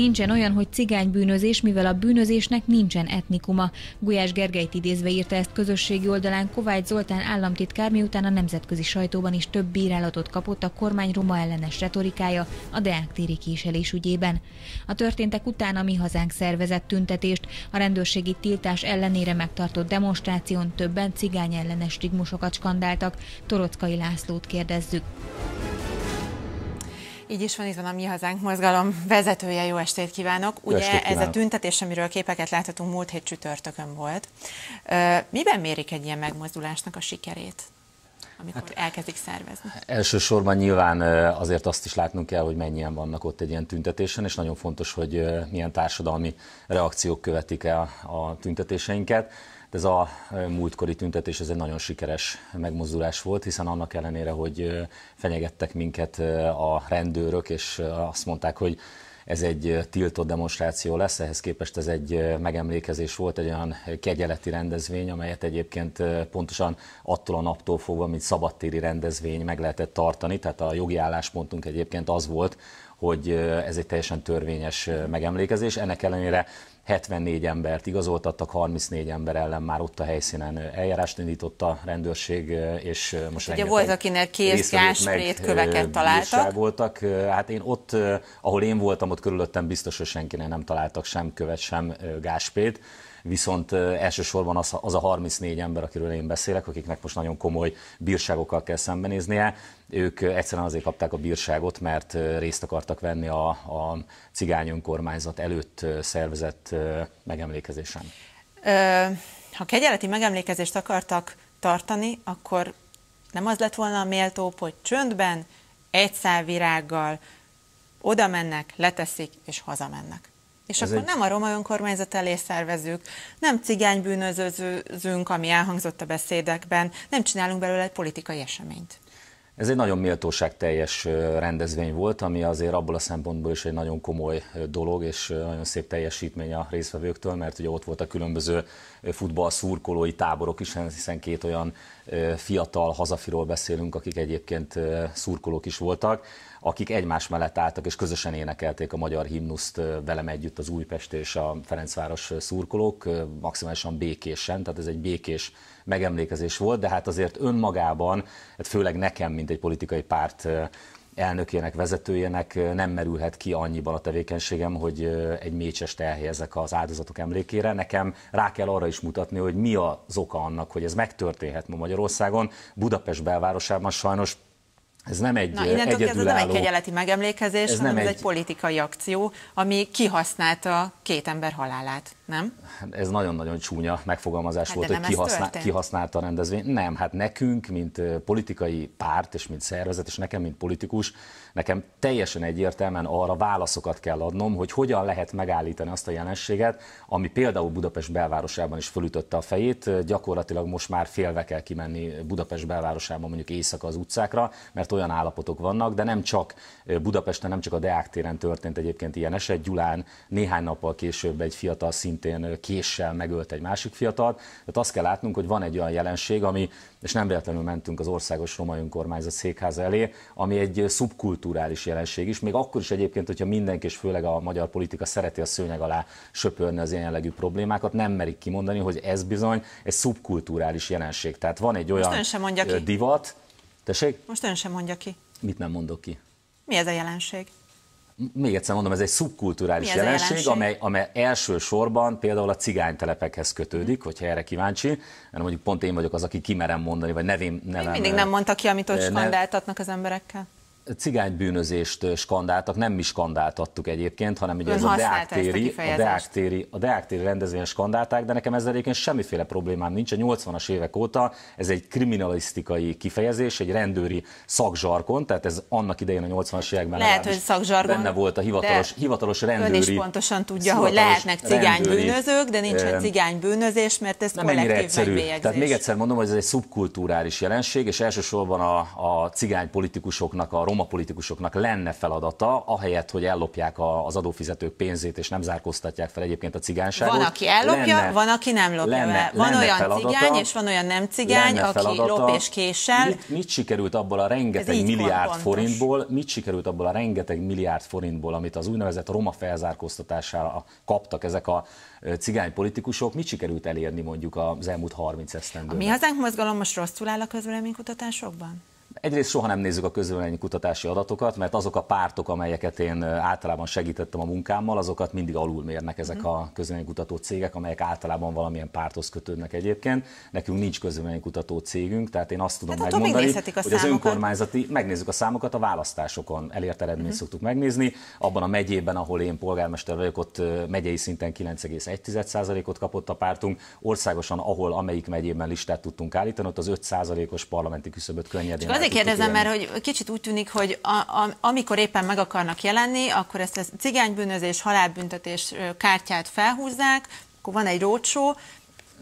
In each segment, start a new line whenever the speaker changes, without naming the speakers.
Nincsen olyan, hogy cigánybűnözés, mivel a bűnözésnek nincsen etnikuma. Gulyás Gergelyt idézve írta ezt közösségi oldalán Kovács Zoltán államtitkár, miután a nemzetközi sajtóban is több bírálatot kapott a kormány roma ellenes retorikája a Deák téri késelés ügyében. A történtek után a Mi Hazánk szervezett tüntetést, a rendőrségi tiltás ellenére megtartott demonstráción többen cigány ellenes stigmusokat skandáltak. Torockai Lászlót kérdezzük. Így is van, itt van a Mi Hazánk mozgalom vezetője, jó estét kívánok. Ugye estét kívánok. ez a tüntetés, amiről képeket láthatunk, múlt hét csütörtökön volt. Miben mérik egy ilyen megmozdulásnak a sikerét? amikor hát, elkezdik szervezni?
Elsősorban nyilván azért azt is látnunk kell, hogy mennyien vannak ott egy ilyen tüntetésen, és nagyon fontos, hogy milyen társadalmi reakciók követik el a tüntetéseinket. De hát ez a múltkori tüntetés, ez egy nagyon sikeres megmozdulás volt, hiszen annak ellenére, hogy fenyegettek minket a rendőrök, és azt mondták, hogy ez egy tiltott demonstráció lesz, ehhez képest ez egy megemlékezés volt, egy olyan kegyeleti rendezvény, amelyet egyébként pontosan attól a naptól fogva, mint szabadtéri rendezvény meg lehetett tartani, tehát a jogi álláspontunk egyébként az volt, hogy ez egy teljesen törvényes megemlékezés. Ennek ellenére 74 embert igazoltattak, 34 ember ellen már ott a helyszínen eljárást indított a rendőrség, és most hát Ugye volt,
akinek kész gásprét köveket találtak.
voltak. Hát én ott, ahol én voltam, ott körülöttem biztos, hogy senkinek nem találtak sem követ, sem gásprét viszont elsősorban az, az a 34 ember, akiről én beszélek, akiknek most nagyon komoly bírságokkal kell szembenéznie, ők egyszerűen azért kapták a bírságot, mert részt akartak venni a, a cigány önkormányzat előtt szervezett megemlékezésen.
ha kegyeleti megemlékezést akartak tartani, akkor nem az lett volna a méltó, hogy csöndben, egy szál virággal oda mennek, leteszik és hazamennek. És Ez akkor egy... nem a roma önkormányzat elé szervezünk, nem cigánybűnözőzünk, ami elhangzott a beszédekben, nem csinálunk belőle egy politikai eseményt.
Ez egy nagyon méltóságteljes rendezvény volt, ami azért abból a szempontból is egy nagyon komoly dolog, és nagyon szép teljesítmény a részvevőktől, mert ugye ott voltak különböző futball szurkolói táborok is, hiszen két olyan fiatal hazafiról beszélünk, akik egyébként szurkolók is voltak, akik egymás mellett álltak és közösen énekelték a magyar himnuszt velem együtt az Újpest és a Ferencváros szurkolók, maximálisan békésen, tehát ez egy békés megemlékezés volt, de hát azért önmagában, hát főleg nekem, mint egy politikai párt elnökének, vezetőjének nem merülhet ki annyiban a tevékenységem, hogy egy mécsest elhelyezek az áldozatok emlékére. Nekem rá kell arra is mutatni, hogy mi az oka annak, hogy ez megtörténhet ma Magyarországon. Budapest belvárosában sajnos ez nem egy Na, innentől egyedülálló... ez nem egy kegyeleti
megemlékezés, ez hanem nem ez egy... egy politikai akció, ami kihasználta két ember halálát, nem?
Hát ez nagyon-nagyon csúnya megfogalmazás hát volt, hogy kihasznál, kihasználta a rendezvény. Nem, hát nekünk, mint politikai párt és mint szervezet, és nekem, mint politikus, nekem teljesen egyértelműen arra válaszokat kell adnom, hogy hogyan lehet megállítani azt a jelenséget, ami például Budapest belvárosában is fölütötte a fejét. Gyakorlatilag most már félve kell kimenni Budapest belvárosában, mondjuk éjszaka az utcákra, mert mert olyan állapotok vannak, de nem csak Budapesten, nem csak a Deák téren történt egyébként ilyen eset. Gyulán néhány nappal később egy fiatal szintén késsel megölt egy másik fiatalt. Tehát azt kell látnunk, hogy van egy olyan jelenség, ami, és nem véletlenül mentünk az Országos romai Önkormányzat székház elé, ami egy szubkulturális jelenség is, még akkor is egyébként, hogyha mindenki, és főleg a magyar politika szereti a szőnyeg alá söpörni az ilyen jellegű problémákat, nem merik kimondani, hogy ez bizony egy szubkulturális jelenség. Tehát van egy olyan divat, Tessék? Most
ön sem mondja ki.
Mit nem mondok ki?
Mi ez a jelenség?
még egyszer mondom, ez egy szubkulturális ez jelenség, jelenség? Amely, amely elsősorban például a cigánytelepekhez kötődik, hogyha erre kíváncsi, mert mondjuk pont én vagyok az, aki kimerem mondani, vagy nevém nevem. mindig nem mondta
ki, amit ott eh, skandáltatnak az emberekkel
cigánybűnözést skandáltak, nem mi skandáltattuk egyébként, hanem ugye Ön ez a deáktéri, a, a, deáktéri, a deáktéri rendezvényen skandálták, de nekem ezzel egyébként semmiféle problémám nincs. A 80-as évek óta ez egy kriminalisztikai kifejezés, egy rendőri szakzsarkon, tehát ez annak idején a 80-as években lehet, hogy szakzsargon, benne volt a hivatalos, hivatalos rendőri. Ön is
pontosan tudja, hogy lehetnek cigánybűnözők, de nincs egy cigánybűnözés, mert ez nem kollektív egyszerű. Tehát még egyszer
mondom, hogy ez egy szubkulturális jelenség, és elsősorban a, a cigány politikusoknak a roma politikusoknak lenne feladata, ahelyett, hogy ellopják a, az adófizetők pénzét, és nem zárkóztatják fel egyébként a cigányságot. Van, aki ellopja, lenne, van,
aki nem lopja lenne, lenne, Van olyan feladata, cigány, és van olyan nem cigány, aki feladata, lop és késel. Mit,
mit sikerült abból a rengeteg milliárd van, forintból, mit sikerült abból a rengeteg milliárd forintból, amit az úgynevezett roma felzárkóztatására kaptak ezek a cigány politikusok, mit sikerült elérni mondjuk az elmúlt 30 esztendőben? A mi hazánk
mozgalom most rosszul áll a közvéleménykutatásokban?
Egyrészt soha nem nézzük a közvélemény kutatási adatokat, mert azok a pártok, amelyeket én általában segítettem a munkámmal, azokat mindig alul, mérnek ezek mhm. a kutató cégek, amelyek általában valamilyen párthoz kötődnek egyébként. Nekünk nincs kutató cégünk, tehát én azt tudom hát megmondani, hogy számokat. az önkormányzati, megnézzük a számokat, a választásokon elért eredményt uh-huh. szoktuk megnézni. Abban a megyében, ahol én polgármester vagyok, ott megyei szinten 9,1%-ot kapott a pártunk. Országosan, ahol amelyik megyében listát tudtunk állítani, ott az 5%-os parlamenti küszöböt könnyedén azért kérdezem, mert hogy
kicsit úgy tűnik, hogy a, a, amikor éppen meg akarnak jelenni, akkor ezt a cigánybűnözés, halálbüntetés kártyát felhúzzák, akkor van egy rócsó,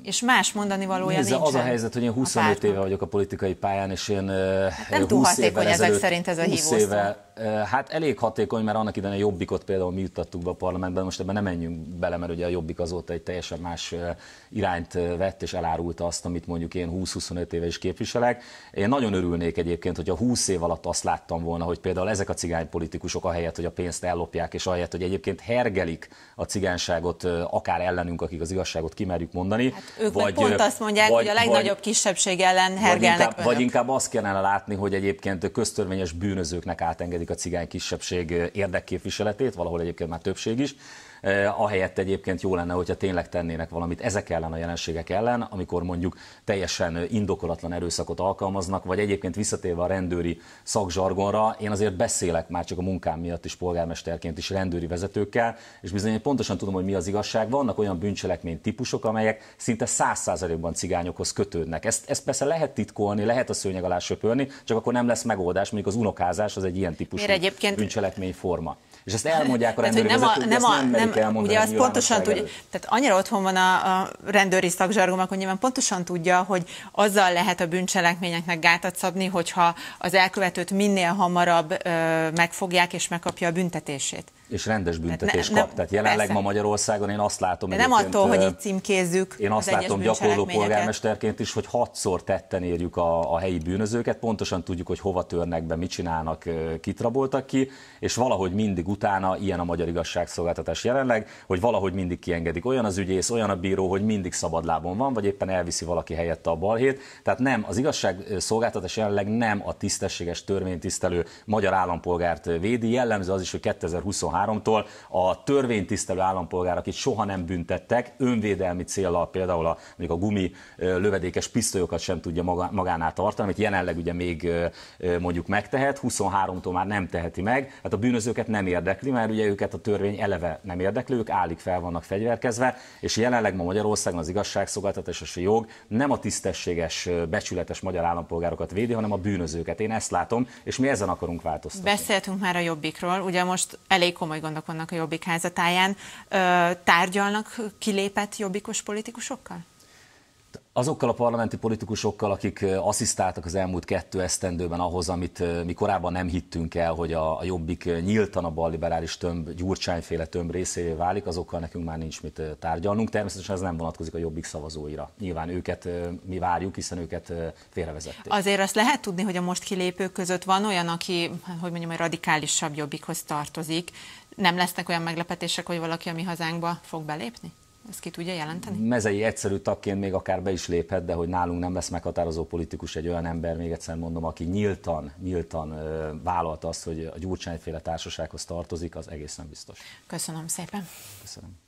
és más mondani valója Nézze, nincsen. az a helyzet,
hogy én 25 a éve vagyok a politikai pályán, és én hát nem 20 túl hatékony ezek szerint ez a hívószó. Évvel, Hát elég hatékony, mert annak idején a Jobbikot például mi juttattuk be a parlamentben, most ebben nem menjünk bele, mert ugye a Jobbik azóta egy teljesen más irányt vett és elárulta azt, amit mondjuk én 20-25 éve is képviselek. Én nagyon örülnék egyébként, hogyha 20 év alatt azt láttam volna, hogy például ezek a cigánypolitikusok politikusok ahelyett, hogy a pénzt ellopják, és ahelyett, hogy egyébként hergelik a cigányságot, akár ellenünk, akik az igazságot kimerjük mondani. Hát ők vagy, pont azt mondják, vagy, hogy a legnagyobb vagy,
kisebbség ellen hergelnek. Vagy inkább, vagy
inkább azt kellene látni, hogy egyébként köztörvényes bűnözőknek átengedik a cigány kisebbség eh, érdekképviseletét, valahol egyébként már többség is, Eh, ahelyett egyébként jó lenne, hogyha tényleg tennének valamit ezek ellen a jelenségek ellen, amikor mondjuk teljesen indokolatlan erőszakot alkalmaznak, vagy egyébként visszatérve a rendőri szakzsargonra, én azért beszélek már csak a munkám miatt is polgármesterként is rendőri vezetőkkel, és bizony én pontosan tudom, hogy mi az igazság. Vannak olyan bűncselekmény típusok, amelyek szinte száz százalékban cigányokhoz kötődnek. Ezt, ezt persze lehet titkolni, lehet a szőnyeg alá söpörni, csak akkor nem lesz megoldás, mondjuk az unokázás az egy ilyen típusú bűncselekmény forma. És ezt elmondják a rendőri nem, a, nem, a, nem, nem elmondani. Ugye azt pontosan tudja,
tehát annyira otthon van a, a rendőri szakzsargom, akkor nyilván pontosan tudja, hogy azzal lehet a bűncselekményeknek gátat szabni, hogyha az elkövetőt minél hamarabb ö, megfogják és megkapja a büntetését
és rendes hát büntetés nem, kap. Tehát jelenleg persze. ma Magyarországon én azt látom, hogy. Nem attól, hogy itt
címkézzük. Én azt látom gyakorló polgármesterként
is, hogy hatszor tetten érjük a, a helyi bűnözőket, pontosan tudjuk, hogy hova törnek be, mit csinálnak, kitraboltak ki, és valahogy mindig utána ilyen a magyar igazságszolgáltatás jelenleg, hogy valahogy mindig kiengedik olyan az ügyész, olyan a bíró, hogy mindig szabadlábon van, vagy éppen elviszi valaki helyette a balhét. Tehát nem, az igazságszolgáltatás jelenleg nem a tisztességes törvénytisztelő magyar állampolgárt védi, jellemző az is, hogy 2023 23-tól a törvénytisztelő állampolgár, akit soha nem büntettek, önvédelmi célra például a, a gumi lövedékes pisztolyokat sem tudja magánál tartani, amit jelenleg ugye még mondjuk megtehet, 23-tól már nem teheti meg, hát a bűnözőket nem érdekli, mert ugye őket a törvény eleve nem érdekli, ők állik fel vannak fegyverkezve, és jelenleg ma Magyarországon az igazságszolgáltatás és a jog nem a tisztességes, becsületes magyar állampolgárokat védi, hanem a bűnözőket. Én ezt látom, és mi ezen akarunk változtatni.
Beszéltünk már a jobbikról, ugye most elég komoly gondok vannak a Jobbik házatáján. Tárgyalnak kilépett jobbikos politikusokkal?
azokkal a parlamenti politikusokkal, akik asszisztáltak az elmúlt kettő esztendőben ahhoz, amit mi korábban nem hittünk el, hogy a, a jobbik nyíltan a balliberális tömb, gyurcsányféle tömb részévé válik, azokkal nekünk már nincs mit tárgyalnunk. Természetesen ez nem vonatkozik a jobbik szavazóira. Nyilván őket mi várjuk, hiszen őket félrevezették.
Azért azt lehet tudni, hogy a most kilépők között van olyan, aki, hogy mondjam, egy radikálisabb jobbikhoz tartozik. Nem lesznek olyan meglepetések, hogy valaki a mi hazánkba fog belépni? Ezt ki tudja jelenteni?
Mezei egyszerű tagként még akár be is léphet, de hogy nálunk nem lesz meghatározó politikus egy olyan ember, még egyszer mondom, aki nyíltan, nyíltan vállalta azt, hogy a Gyurcsányféle társasághoz tartozik, az egészen biztos.
Köszönöm szépen.
Köszönöm.